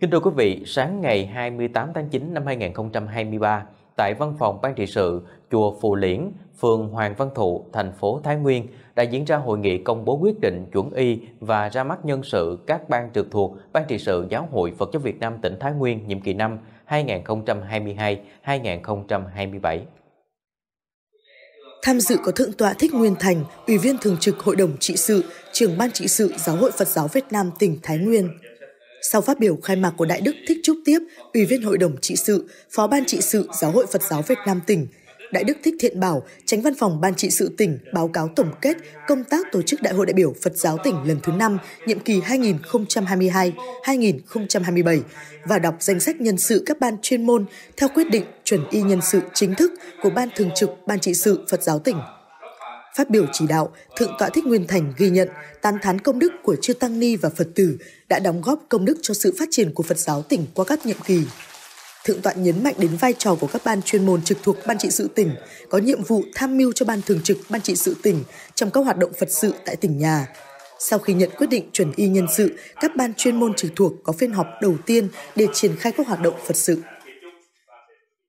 Kính thưa quý vị, sáng ngày 28 tháng 9 năm 2023, tại văn phòng Ban trị sự Chùa Phù Liễn, phường Hoàng Văn Thụ, thành phố Thái Nguyên đã diễn ra hội nghị công bố quyết định chuẩn y và ra mắt nhân sự các ban trực thuộc Ban trị sự Giáo hội Phật giáo Việt Nam tỉnh Thái Nguyên nhiệm kỳ năm 2022-2027. Tham dự có Thượng tọa Thích Nguyên Thành, Ủy viên Thường trực Hội đồng Trị sự, trưởng Ban Trị sự Giáo hội Phật giáo Việt Nam tỉnh Thái Nguyên, sau phát biểu khai mạc của Đại Đức Thích Trúc Tiếp, Ủy viên Hội đồng Trị sự, Phó Ban Trị sự Giáo hội Phật giáo Việt Nam tỉnh, Đại Đức Thích Thiện Bảo, tránh văn phòng Ban trị sự tỉnh báo cáo tổng kết công tác tổ chức Đại hội đại biểu Phật giáo tỉnh lần thứ 5, nhiệm kỳ 2022-2027 và đọc danh sách nhân sự các ban chuyên môn theo quyết định chuẩn y nhân sự chính thức của Ban Thường trực Ban trị sự Phật giáo tỉnh Phát biểu chỉ đạo, Thượng tọa Thích Nguyên Thành ghi nhận tán thán công đức của chư Tăng Ni và Phật tử đã đóng góp công đức cho sự phát triển của Phật giáo tỉnh qua các nhiệm kỳ. Thượng tọa nhấn mạnh đến vai trò của các ban chuyên môn trực thuộc Ban trị sự tỉnh, có nhiệm vụ tham mưu cho Ban thường trực Ban trị sự tỉnh trong các hoạt động Phật sự tại tỉnh nhà. Sau khi nhận quyết định chuẩn y nhân sự, các ban chuyên môn trực thuộc có phiên họp đầu tiên để triển khai các hoạt động Phật sự